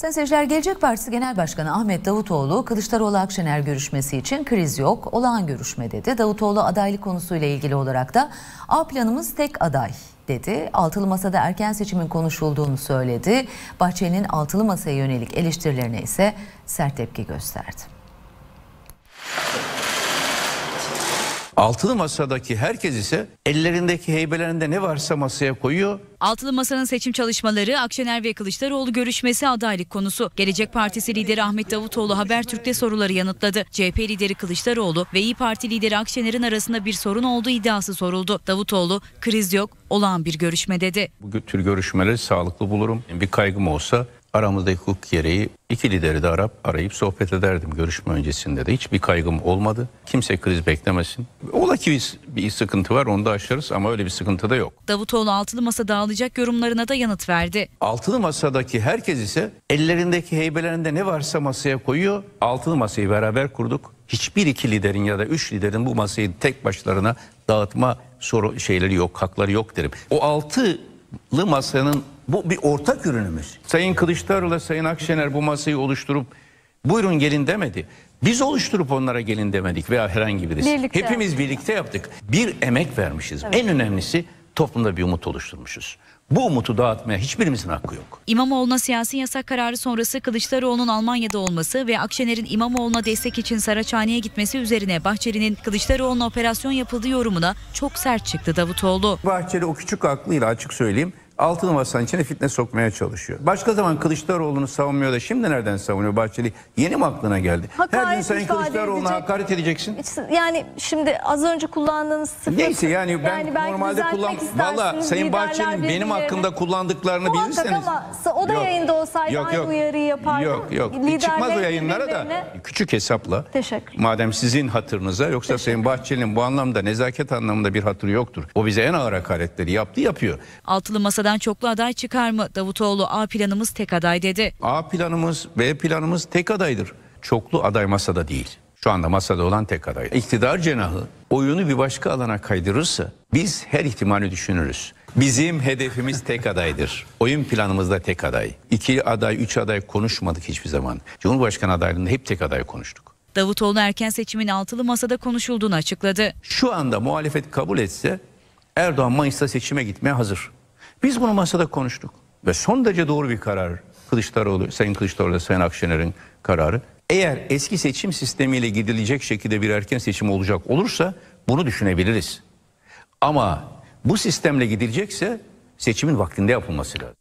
Sayın seyirciler Gelecek Partisi Genel Başkanı Ahmet Davutoğlu Kılıçdaroğlu Akşener görüşmesi için kriz yok olağan görüşme dedi. Davutoğlu adaylık konusuyla ilgili olarak da A planımız tek aday dedi. Altılı Masa'da erken seçimin konuşulduğunu söyledi. Bahçeli'nin altılı masaya yönelik eleştirilerine ise sert tepki gösterdi. Altılı masadaki herkes ise ellerindeki heybelerinde ne varsa masaya koyuyor. Altılı Masa'nın seçim çalışmaları Akşener ve Kılıçdaroğlu görüşmesi adaylık konusu. Gelecek Partisi lideri Ahmet Davutoğlu Habertürk'te soruları yanıtladı. CHP lideri Kılıçdaroğlu ve İyi Parti lideri Akşener'in arasında bir sorun olduğu iddiası soruldu. Davutoğlu kriz yok, olağan bir görüşme dedi. Bu tür görüşmeleri sağlıklı bulurum. Bir kaygım olsa aramızdaki hukuk gereği iki lideri de Arap arayıp sohbet ederdim görüşme öncesinde de. Hiçbir kaygım olmadı. Kimse kriz beklemesin. Ola ki biz bir sıkıntı var onu da aşarız ama öyle bir sıkıntı da yok. Davutoğlu altılı masa dağılacak yorumlarına da yanıt verdi. Altılı masadaki herkes ise ellerindeki heybelerinde ne varsa masaya koyuyor. Altılı masayı beraber kurduk. Hiçbir iki liderin ya da üç liderin bu masayı tek başlarına dağıtma soru şeyleri yok, hakları yok derim. O altılı masanın bu bir ortak ürünümüz. Sayın Kılıçdaroğlu, Sayın Akşener bu masayı oluşturup buyurun gelin demedi. Biz oluşturup onlara gelin demedik veya herhangi birisi. Birlikte. Hepimiz birlikte yaptık. Bir emek vermişiz. Evet. En önemlisi toplumda bir umut oluşturmuşuz. Bu umutu dağıtmaya hiçbirimizin hakkı yok. İmamoğlu'na siyasi yasak kararı sonrası Kılıçdaroğlu'nun Almanya'da olması ve Akşener'in İmamoğlu'na destek için Saraçhane'ye gitmesi üzerine Bahçeli'nin Kılıçdaroğlu'na operasyon yapıldı yorumuna çok sert çıktı Davutoğlu. Bahçeli o küçük aklıyla açık söyleyeyim altın masanın içine fitne sokmaya çalışıyor. Başka zaman Kılıçdaroğlu'nu savunmuyor da şimdi nereden savunuyor Bahçeli? Yeni mi aklına geldi? Hakaret Her gün Sayın Kılıçdaroğlu'na edecek. hakaret edeceksin. Yani şimdi az önce kullandığınız sıfır. Neyse yani ben yani normalde kullan... Valla Sayın Bahçeli'nin benim hakkımda kullandıklarını Muhakkak bilirseniz. ama o da yok, yayında olsaydı yok, yok, aynı uyarıyı yapardım. Yok yok Liderler çıkmaz o yayınlara da küçük hesapla. Teşekkür. Madem sizin hatırınıza yoksa Sayın Bahçeli'nin bu anlamda nezaket anlamında bir hatırı yoktur. O bize en ağır hakaretleri yaptı yapıyor. Altılı Masa'da Bunlardan çoklu aday çıkar mı? Davutoğlu A planımız tek aday dedi. A planımız, B planımız tek adaydır. Çoklu aday masada değil. Şu anda masada olan tek aday. İktidar cenahı oyunu bir başka alana kaydırırsa biz her ihtimali düşünürüz. Bizim hedefimiz tek adaydır. Oyun planımızda tek aday. İki aday, üç aday konuşmadık hiçbir zaman. Cumhurbaşkanı adaylığında hep tek aday konuştuk. Davutoğlu erken seçimin altılı masada konuşulduğunu açıkladı. Şu anda muhalefet kabul etse Erdoğan Mayıs'ta seçime gitmeye hazır. Biz bunu masada konuştuk ve son derece doğru bir karar Kılıçdaroğlu, Sayın Kılıçdaroğlu, Sayın Akşener'in kararı. Eğer eski seçim sistemiyle gidilecek şekilde bir erken seçim olacak olursa bunu düşünebiliriz. Ama bu sistemle gidilecekse seçimin vaktinde yapılması lazım.